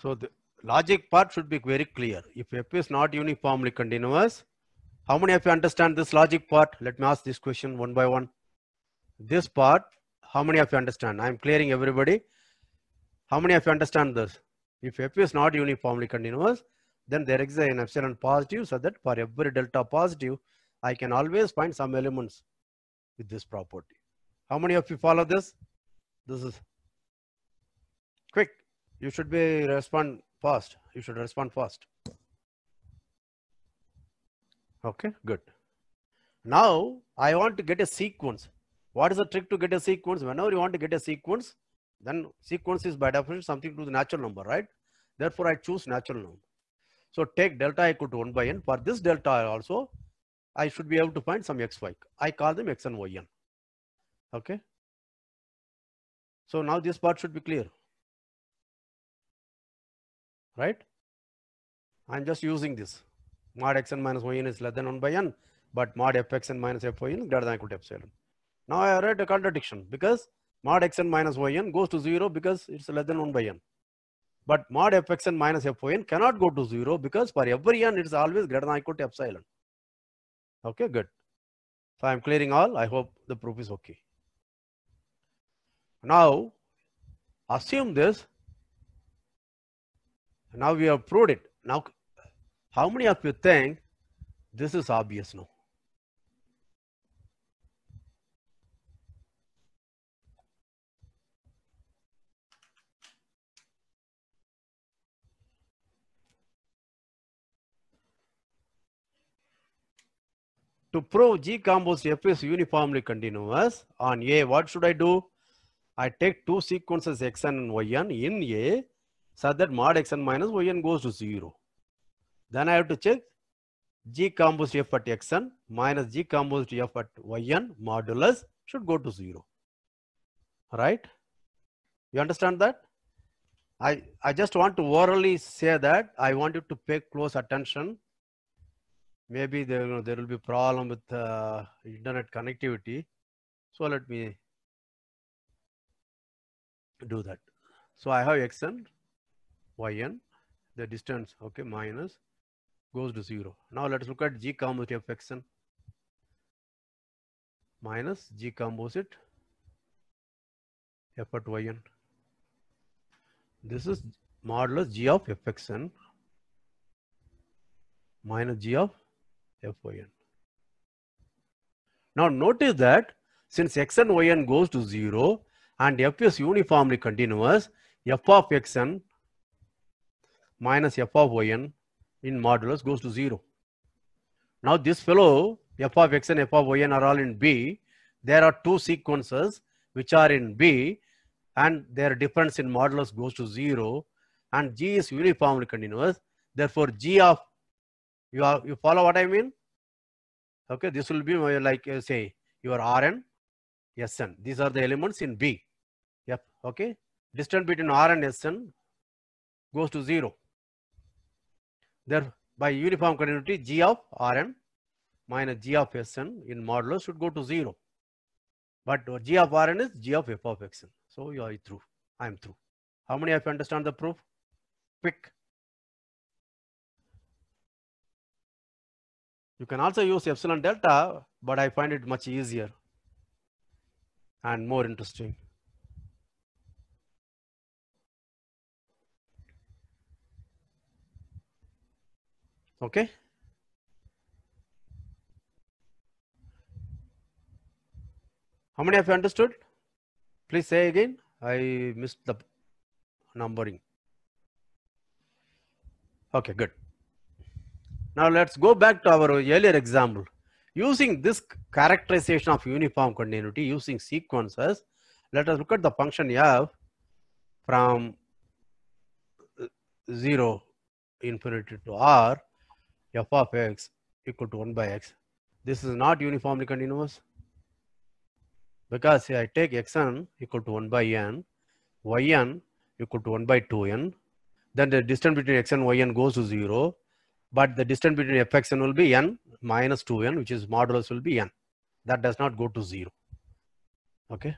So the logic part should be very clear. If f is not uniformly continuous, how many of you understand this logic part? Let me ask this question one by one. This part how many of you understand? I'm clearing everybody. How many of you understand this? If f is not uniformly continuous, then there is an epsilon positive so that for every delta positive, I can always find some elements with this property. How many of you follow this? This is quick. You should be respond fast. You should respond fast. Okay, good. Now I want to get a sequence. What is the trick to get a sequence? Whenever you want to get a sequence, then sequence is by definition something to the natural number, right? Therefore, I choose natural number. So take delta equal to 1 by n. For this delta also, I should be able to find some x y. I call them x and yn. Okay. So now this part should be clear. Right? I'm just using this. Mod xn minus yn is less than 1 by n, but mod fxn minus fyn is greater than equal to epsilon. Now I write a contradiction because mod xn minus yn goes to 0 because it's less than 1 by n. But mod fxn minus fyn cannot go to 0 because for every n it's always greater than equal to epsilon. Okay, good. So I'm clearing all. I hope the proof is okay. Now, assume this. Now we have proved it. Now, how many of you think this is obvious now? To prove G compost F is uniformly continuous on A, what should I do? I take two sequences xn and yn in A so that mod xn minus yn goes to 0. Then I have to check G composite F at xn minus G composite F at yn modulus should go to 0. Right? You understand that? I, I just want to orally say that I want you to pay close attention maybe there, you know, there will be problem with uh, internet connectivity. So let me do that. So I have xn, yn, the distance, okay, minus goes to zero. Now let's look at G composite of xn minus G composite f at yn. This is modulus G of fxn minus G of FYN. Now notice that since x and yn goes to 0 and f is uniformly continuous, f of xn minus f of yn in modulus goes to 0. Now this fellow f of x n f and f of yn are all in B. There are two sequences which are in B and their difference in modulus goes to 0 and G is uniformly continuous. Therefore, G of you are you follow what i mean okay this will be like uh, say your rn sn these are the elements in b yep okay distance between r and sn goes to zero there by uniform continuity g of rn minus g of sn in modulus should go to zero but g of rn is g of f of xn so you are through i am through how many have understand the proof quick You can also use epsilon delta, but I find it much easier and more interesting. Okay. How many have you understood? Please say again. I missed the numbering. Okay, good. Now let's go back to our earlier example. Using this characterization of uniform continuity using sequences, let us look at the function f from 0 infinity to r f of x equal to 1 by x. This is not uniformly continuous because I take xn equal to 1 by n, yn equal to 1 by 2n, then the distance between x and yn goes to 0 but the distance between fxn will be n minus 2n which is modulus will be n that does not go to 0 okay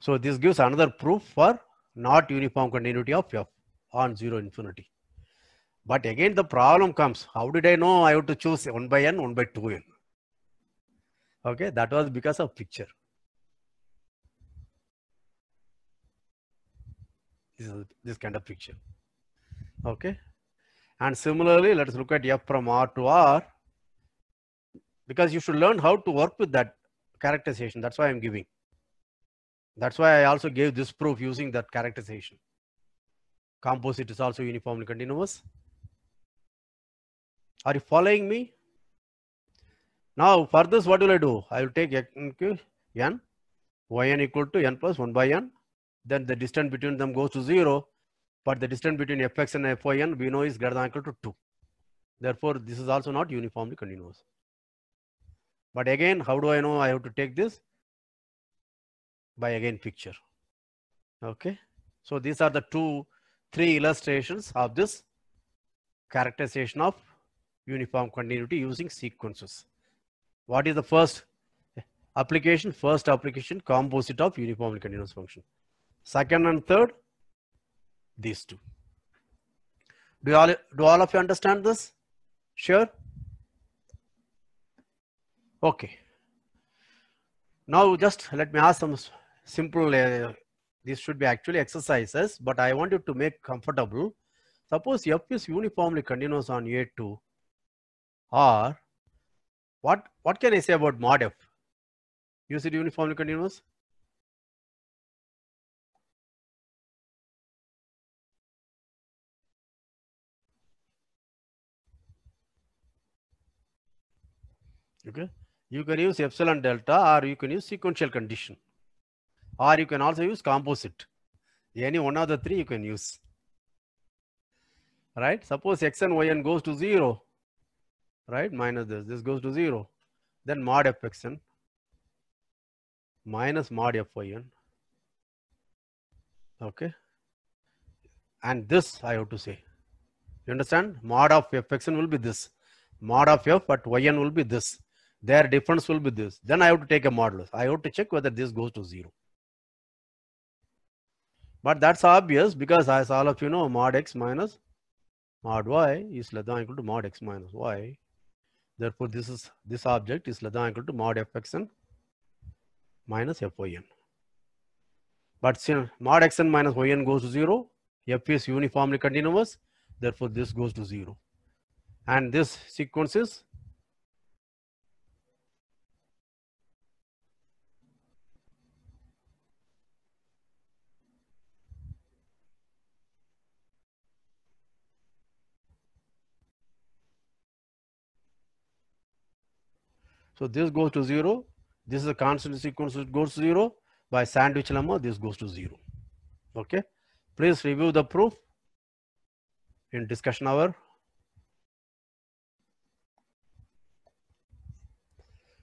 so this gives another proof for not uniform continuity of f on 0 infinity but again the problem comes how did i know i have to choose 1 by n 1 by 2n okay that was because of picture this is this kind of picture okay and similarly, let's look at F from R to R because you should learn how to work with that characterization. That's why I'm giving. That's why I also gave this proof using that characterization. Composite is also uniformly continuous. Are you following me? Now for this, what will I do? I will take n, yn equal to n plus 1 by n. Then the distance between them goes to 0 but the distance between fx and fyn we know is greater than equal to 2. Therefore, this is also not uniformly continuous. But again, how do I know I have to take this? By again picture. Okay. So these are the two, three illustrations of this characterization of uniform continuity using sequences. What is the first application? First application, composite of uniformly continuous function. Second and third, these two. Do all, do all of you understand this? Sure? Okay. Now just let me ask some simple, uh, should be actually exercises, but I want you to make comfortable. Suppose F is uniformly continuous on A2 or what, what can I say about mod F? Is it uniformly continuous? Okay. You can use epsilon delta or you can use sequential condition. Or you can also use composite. Any one of the three you can use. Right? Suppose x and y n goes to 0. Right? Minus this. This goes to 0. Then mod f x n minus mod f y n. Okay. And this I have to say. You understand? Mod of f x n will be this mod of f but yn will be this their difference will be this. Then I have to take a modulus. I have to check whether this goes to zero. But that's obvious because as all of you know, mod x minus mod y is less than equal to mod x minus y. Therefore, this is this object is less than equal to mod fxn minus fyn. But since mod xn minus yn goes to zero, f is uniformly continuous. Therefore, this goes to zero. And this sequence is So this goes to zero. This is a constant sequence which goes to zero. By sandwich lemma, this goes to zero. Okay. Please review the proof in discussion hour.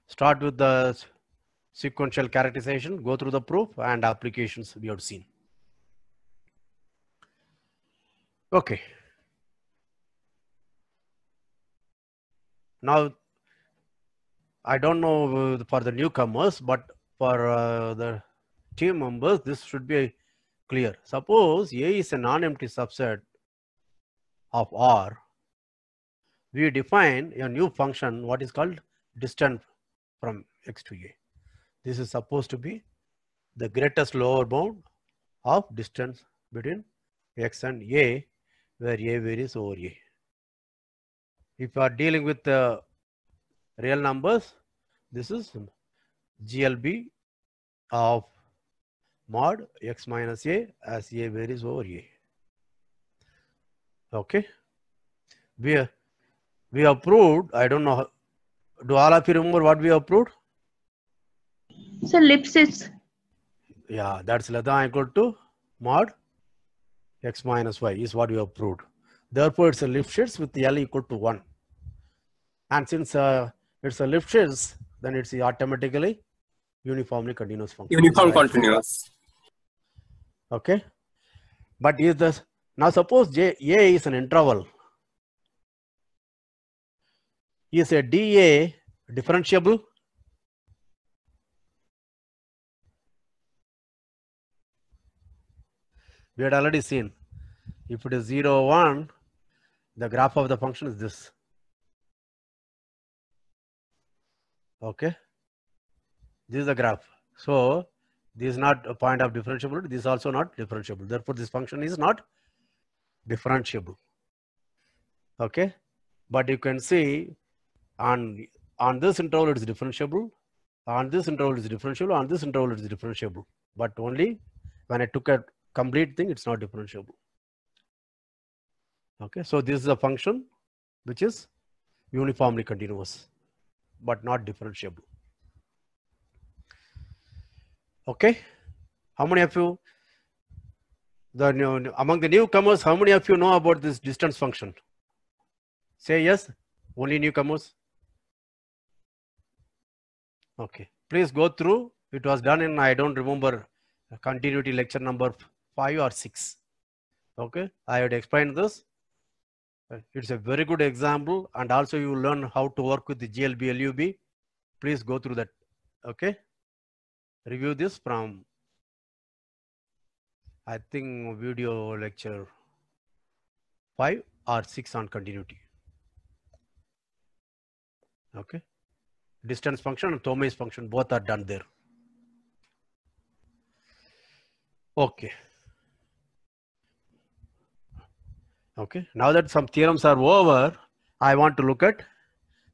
Start with the sequential characterization, go through the proof and applications we have seen. Okay. Now I don't know uh, for the newcomers, but for uh, the team members, this should be clear. Suppose A is a non-empty subset of R. We define a new function, what is called distance from x to a. This is supposed to be the greatest lower bound of distance between x and a, where a varies over a. If you are dealing with the uh, real numbers. This is GLB of mod x minus a as a varies over a. Okay. We, we have proved, I don't know, do all of you remember what we have proved? So ellipsis. Yeah, that's lambda equal to mod x minus y is what we have proved. Therefore, it's a Lipschitz with L equal to 1. And since uh, it's a Lipschitz, then it's the automatically uniformly continuous function. Uniform continuous. Okay. But is the now suppose J, A is an interval. Is a DA differentiable? We had already seen if it is 0, 1, the graph of the function is this. Okay. This is the graph. So this is not a point of differentiability. This is also not differentiable. Therefore, this function is not differentiable. Okay. But you can see on, on this interval, it is differentiable. On this interval, it is differentiable. On this interval, it is differentiable. But only when I took a complete thing, it's not differentiable. Okay. So this is a function which is uniformly continuous but not differentiable. Okay. How many of you, the new, among the newcomers, how many of you know about this distance function? Say yes, only newcomers. Okay, please go through. It was done in, I don't remember, continuity lecture number five or six. Okay, I had explained this. It's a very good example. And also you learn how to work with the GLB, LUB. Please go through that. Okay. Review this from, I think, video lecture five or six on continuity. Okay. Distance function and Thomas function, both are done there. Okay. Okay. Now that some theorems are over, I want to look at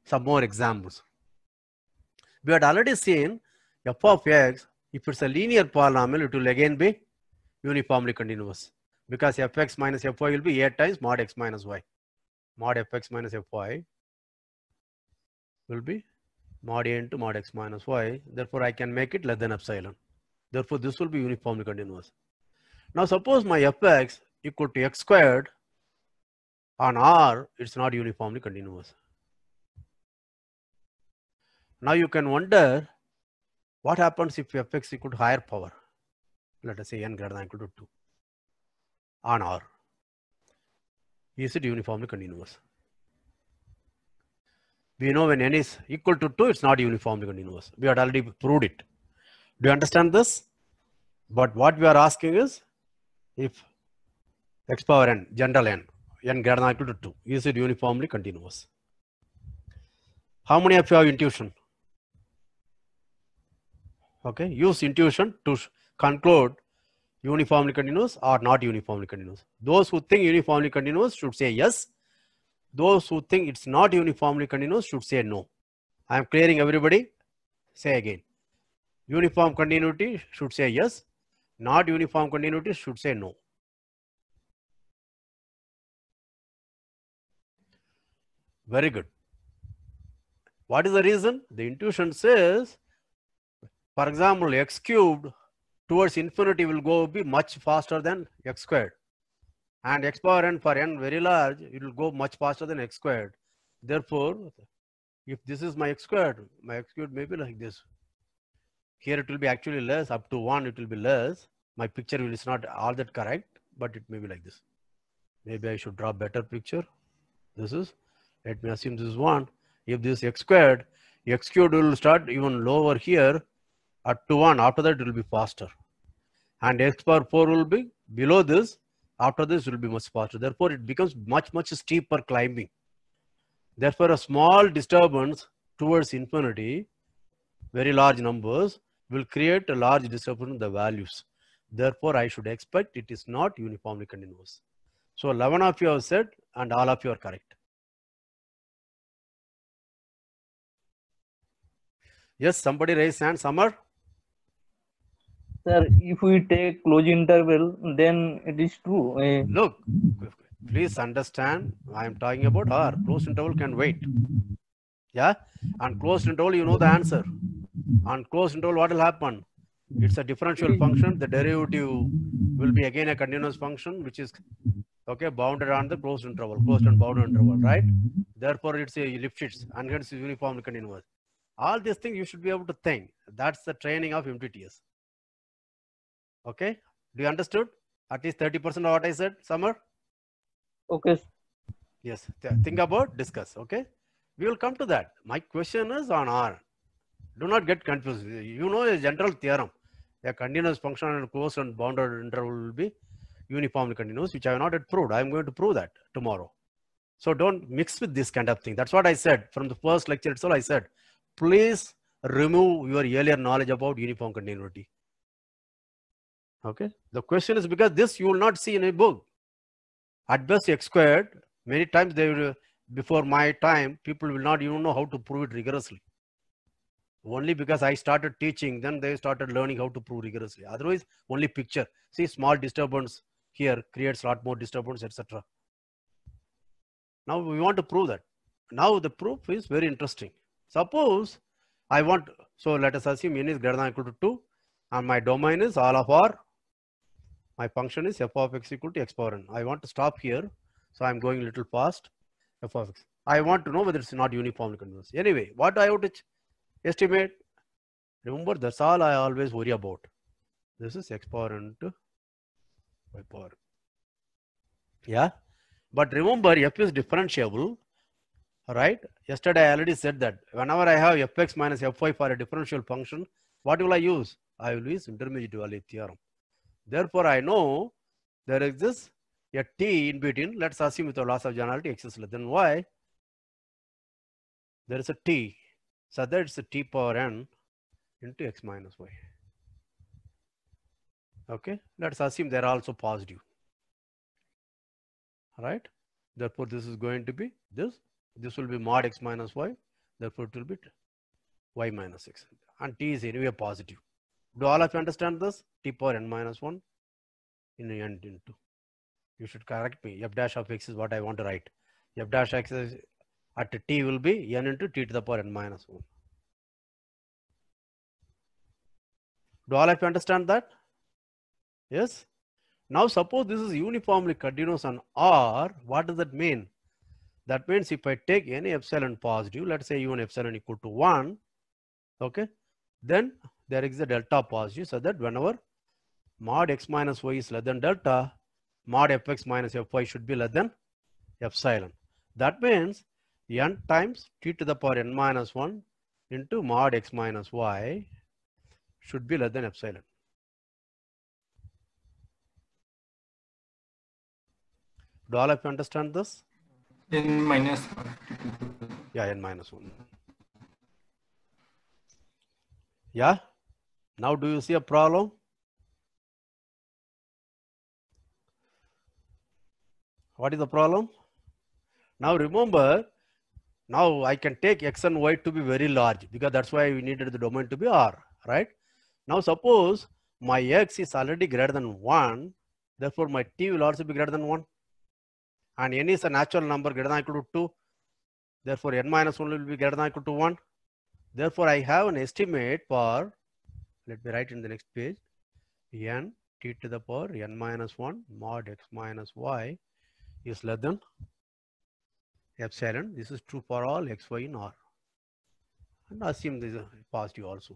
some more examples. We had already seen f of x, if it's a linear polynomial, it will again be uniformly continuous because fx minus fy will be a times mod x minus y. Mod fx minus fy will be mod a into mod x minus y. Therefore, I can make it less than epsilon. Therefore, this will be uniformly continuous. Now, suppose my fx equal to x squared on R, it's not uniformly continuous. Now you can wonder what happens if fx equal to higher power, let us say n greater than equal to 2 on R. Is it uniformly continuous? We know when n is equal to 2, it's not uniformly continuous. We had already proved it. Do you understand this? But what we are asking is if x power n, general n, n greater than equal to 2. Is it uniformly continuous? How many of you have intuition? Okay, use intuition to conclude uniformly continuous or not uniformly continuous. Those who think uniformly continuous should say yes. Those who think it's not uniformly continuous should say no. I am clearing everybody. Say again. Uniform continuity should say yes. Not uniform continuity should say no. Very good. What is the reason? The intuition says, for example, x cubed towards infinity will go be much faster than x squared. And x power n for n very large, it will go much faster than x squared. Therefore, if this is my x squared, my x cubed may be like this. Here it will be actually less, up to 1 it will be less. My picture is not all that correct, but it may be like this. Maybe I should draw better picture. This is let me assume this is 1. If this is x squared, x cubed will start even lower here at to 1. After that, it will be faster. And x power 4 will be below this. After this, will be much faster. Therefore, it becomes much, much steeper climbing. Therefore, a small disturbance towards infinity, very large numbers, will create a large disturbance in the values. Therefore, I should expect it is not uniformly continuous. So 11 of you have said and all of you are correct. Yes, somebody raise hand. Summer? Sir, if we take close interval, then it is true. Uh, Look, please understand, I am talking about R. Close interval can wait. Yeah? And closed interval, you know the answer. On closed interval, what will happen? It's a differential function. The derivative will be again a continuous function, which is okay bounded on the closed interval closed and bounded interval right therefore it's a Lipschitz, and hence uniformly continuous all these things you should be able to think that's the training of mtts okay do you understood at least 30 percent of what i said summer okay yes think about discuss okay we will come to that my question is on r do not get confused you know a general theorem a continuous function and closed and bounded interval will be uniformly continuous which i have not yet proved i am going to prove that tomorrow so don't mix with this kind of thing that's what i said from the first lecture itself i said please remove your earlier knowledge about uniform continuity. Okay. The question is because this you will not see in a book. At best x squared, many times they will, before my time, people will not even know how to prove it rigorously. Only because I started teaching, then they started learning how to prove rigorously. Otherwise, only picture. See, small disturbance here creates a lot more disturbance, etc. Now we want to prove that. Now the proof is very interesting. Suppose I want, so let us assume n is greater than equal to 2 and my domain is all of r. My function is f of x equal to x power n. I want to stop here. So I'm going a little fast. F of x. I want to know whether it's not uniformly converse. Anyway, what I would to estimate? Remember, that's all I always worry about. This is x power n to y power. Yeah. But remember, f is differentiable right? Yesterday I already said that whenever I have fx minus fy for a differential function, what will I use? I will use intermediate value theorem. Therefore, I know there exists a t in between. Let's assume with the loss of generality x is less than y. There is a t. So that is the t power n into x minus y. Okay, let's assume they are also positive. Right. therefore, this is going to be this this will be mod x minus y. Therefore, it will be y minus x. And t is anyway positive. Do all of you understand this? t power n minus 1 in n into. You should correct me. f dash of x is what I want to write. f dash x is at t will be n into t to the power n minus 1. Do all of you understand that? Yes? Now suppose this is uniformly continuous on R, what does that mean? That means if I take any epsilon positive, let's say even epsilon equal to 1, okay, then there is a delta positive so that whenever mod x minus y is less than delta, mod fx minus fy should be less than epsilon. That means n times t to the power n minus 1 into mod x minus y should be less than epsilon. Do all of you understand this? n minus one. Yeah, n minus one. Yeah. Now, do you see a problem? What is the problem? Now, remember, now I can take x and y to be very large because that's why we needed the domain to be R, right? Now, suppose my x is already greater than 1, therefore my t will also be greater than 1 and n is a natural number greater than equal to 2. Therefore, n minus 1 will be greater than equal to 1. Therefore, I have an estimate for, let me write in the next page, n t to the power n minus 1 mod x minus y is less than epsilon. This is true for all x, y in R. And assume this is positive also.